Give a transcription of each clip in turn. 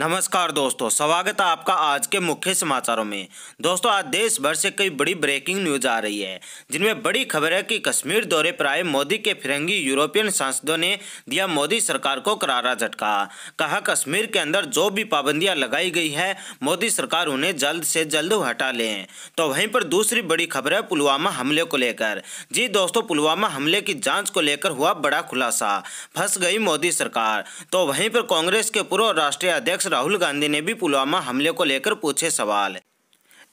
नमस्कार दोस्तों स्वागत है आपका आज के मुख्य समाचारों में दोस्तों आज देश भर से कई बड़ी ब्रेकिंग न्यूज आ रही है जिनमें बड़ी खबर है कि कश्मीर दौरे पर आए मोदी के फिरंगी यूरोपियन सांसदों ने दिया मोदी सरकार को करारा झटका कहा कश्मीर के अंदर जो भी पाबंदियां लगाई गई है मोदी सरकार उन्हें जल्द से जल्द हटा ले तो वहीं पर दूसरी बड़ी खबर है पुलवामा हमले को लेकर जी दोस्तों पुलवामा हमले की जाँच को लेकर हुआ बड़ा खुलासा फंस गई मोदी सरकार तो वहीं पर कांग्रेस के पूर्व राष्ट्रीय अध्यक्ष राहुल गांधी ने भी पुलवामा हमले को लेकर पूछे सवाल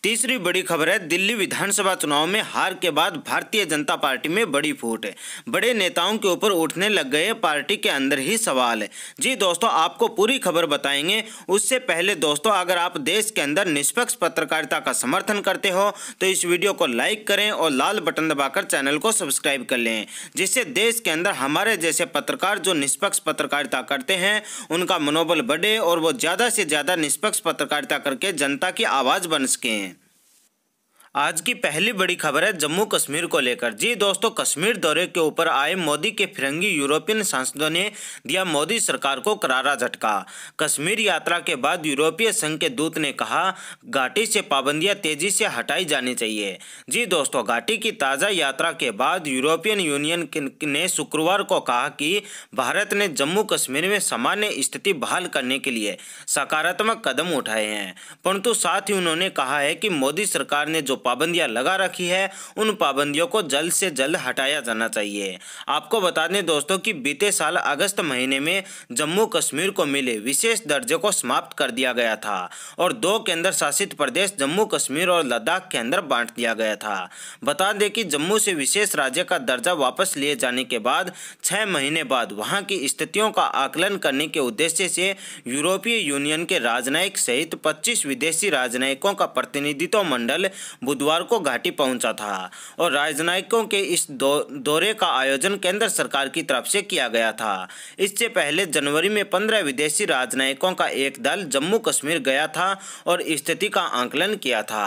तीसरी बड़ी खबर है दिल्ली विधानसभा चुनाव में हार के बाद भारतीय जनता पार्टी में बड़ी फूट है बड़े नेताओं के ऊपर उठने लग गए पार्टी के अंदर ही सवाल है जी दोस्तों आपको पूरी खबर बताएंगे उससे पहले दोस्तों अगर आप देश के अंदर निष्पक्ष पत्रकारिता का समर्थन करते हो तो इस वीडियो को लाइक करें और लाल बटन दबाकर चैनल को सब्सक्राइब कर लें जिससे देश के अंदर हमारे जैसे पत्रकार जो निष्पक्ष पत्रकारिता करते हैं उनका मनोबल बढ़े और वो ज़्यादा से ज़्यादा निष्पक्ष पत्रकारिता करके जनता की आवाज़ बन सकें आज की पहली बड़ी खबर है जम्मू कश्मीर को लेकर जी दोस्तों कश्मीर दौरे के ऊपर आए मोदी के फिरंगी यूरोपियन सांसदों ने दिया मोदी सरकार को करारा झटका कश्मीर यात्रा के बाद यूरोपीय संघ के दूत ने कहा घाटी से पाबंदियां तेजी से हटाई जानी चाहिए जी दोस्तों घाटी की ताज़ा यात्रा के बाद यूरोपियन यूनियन ने शुक्रवार को कहा कि भारत ने जम्मू कश्मीर में सामान्य स्थिति बहाल करने के लिए सकारात्मक कदम उठाए हैं परंतु साथ ही उन्होंने कहा है कि मोदी सरकार ने जो पाबंदियां लगा रखी है उन पाबंदियों को जल्द से जल्द हटाया जाना चाहिए आपको बता दें दोस्तों कि बीते साल अगस्त महीने में जम्मू कश्मीर को मिले विशेष दर्जे को समाप्त कर दिया गया था और दो केंद्र शासित प्रदेश जम्मू कश्मीर और लद्दाख के अंदर बांट दिया गया था बता दें कि जम्मू से विशेष राज्य का दर्जा वापस लिए जाने के बाद छः महीने बाद वहाँ की स्थितियों का आकलन करने के उद्देश्य से यूरोपीय यूनियन के राजनयिक सहित 25 विदेशी राजनयिकों का प्रतिनिधित्व मंडल बुधवार को घाटी पहुंचा था और राजनयिकों के इस दौरे का आयोजन केंद्र सरकार की तरफ से किया गया था इससे पहले जनवरी में पंद्रह विदेशी राजनयिकों का एक दल जम्मू कश्मीर गया था और स्थिति का आंकलन किया था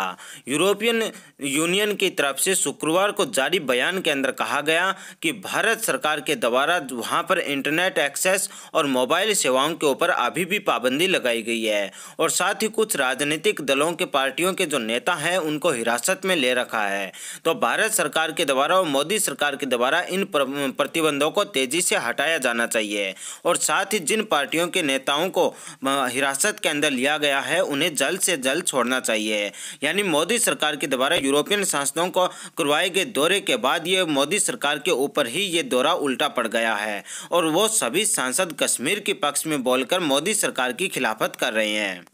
यूरोपियन यूनियन की तरफ से शुक्रवार को जारी बयान के अंदर कहा गया कि भारत सरकार के द्वारा वहां पर इंटरनेट एक्सेस और मोबाइल सेवाओं के ऊपर अभी भी पाबंदी लगाई गई है और साथ ही कुछ राजनीतिक दलों के पार्टियों के जो नेता हैं उनको हिरासत हिरासत में ले रखा है तो भारत सरकार के द्वारा और मोदी सरकार के द्वारा इन प्रतिबंधों को तेजी से हटाया जाना चाहिए और साथ ही जिन पार्टियों के नेताओं को हिरासत के अंदर लिया गया है उन्हें जल्द से जल्द छोड़ना चाहिए यानी मोदी सरकार के द्वारा यूरोपियन सांसदों को करवाए गए दौरे के बाद ये मोदी सरकार के ऊपर ही ये दौरा उल्टा पड़ गया है और वो सभी सांसद कश्मीर के पक्ष में बोलकर मोदी सरकार की खिलाफत कर रहे हैं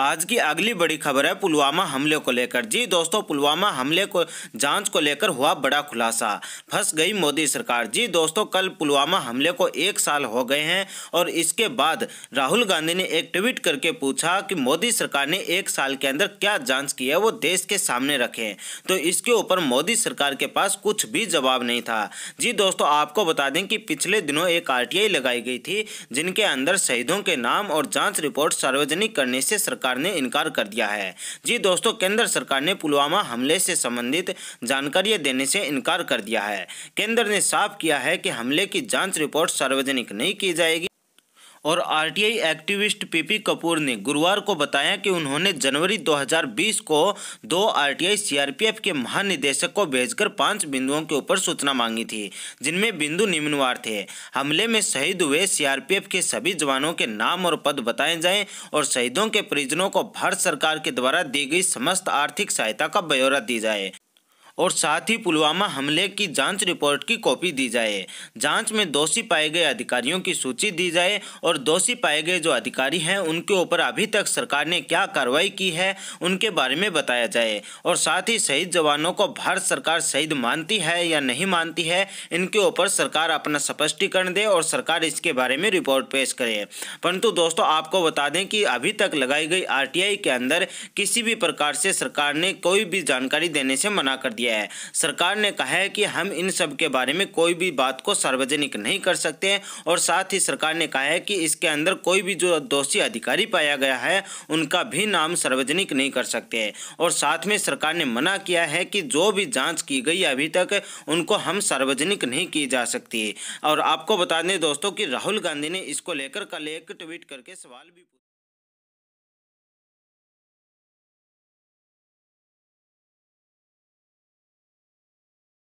आज की अगली बड़ी खबर है पुलवामा हमले को लेकर जी दोस्तों पुलवामा हमले को जांच को लेकर हुआ बड़ा खुलासा फंस गई मोदी सरकार जी दोस्तों कल पुलवामा हमले को एक साल हो गए हैं और इसके बाद राहुल गांधी ने एक ट्वीट करके पूछा कि मोदी सरकार ने एक साल के अंदर क्या जांच की है वो देश के सामने रखें तो इसके ऊपर मोदी सरकार के पास कुछ भी जवाब नहीं था जी दोस्तों आपको बता दें कि पिछले दिनों एक आर लगाई गई थी जिनके अंदर शहीदों के नाम और जाँच रिपोर्ट सार्वजनिक करने से सरकार सरकार ने इनकार कर दिया है जी दोस्तों केंद्र सरकार ने पुलवामा हमले से संबंधित जानकारी देने से इनकार कर दिया है केंद्र ने साफ किया है कि हमले की जांच रिपोर्ट सार्वजनिक नहीं की जाएगी और आरटीआई एक्टिविस्ट पीपी कपूर ने गुरुवार को बताया कि उन्होंने जनवरी 2020 को दो आरटीआई सीआरपीएफ के महानिदेशक को भेजकर पांच बिंदुओं के ऊपर सूचना मांगी थी जिनमें बिंदु निम्नवार थे हमले में शहीद हुए सीआरपीएफ के सभी जवानों के नाम और पद बताए जाएं और शहीदों के परिजनों को भारत सरकार के द्वारा दी गई समस्त आर्थिक सहायता का ब्यौरा दी जाए और साथ ही पुलवामा हमले की जांच रिपोर्ट की कॉपी दी जाए जांच में दोषी पाए गए अधिकारियों की सूची दी जाए और दोषी पाए गए जो अधिकारी हैं उनके ऊपर अभी तक सरकार ने क्या कार्रवाई की है उनके बारे में बताया जाए और साथ ही शहीद जवानों को भारत सरकार शहीद मानती है या नहीं मानती है इनके ऊपर सरकार अपना स्पष्टीकरण दे और सरकार इसके बारे में रिपोर्ट पेश करे परंतु दोस्तों आपको बता दें कि अभी तक लगाई गई आर के अंदर किसी भी प्रकार से सरकार ने कोई भी जानकारी देने से मना कर दिया किया है सरकार ने कहा है कि हम इन सब के बारे में कोई भी बात को सार्वजनिक नहीं कर सकते और साथ ही सरकार ने कहा है कि इसके अंदर कोई भी जो दोषी अधिकारी पाया गया है उनका भी नाम सार्वजनिक नहीं कर सकते और साथ में सरकार ने मना किया है कि जो भी जाँच की गई अभी तक उनको हम सार्वजनिक नहीं की जा सकती और आपको बता दें दोस्तों कि राहुल गांधी ने इसको लेकर कल एक ट्वीट करके सवाल भी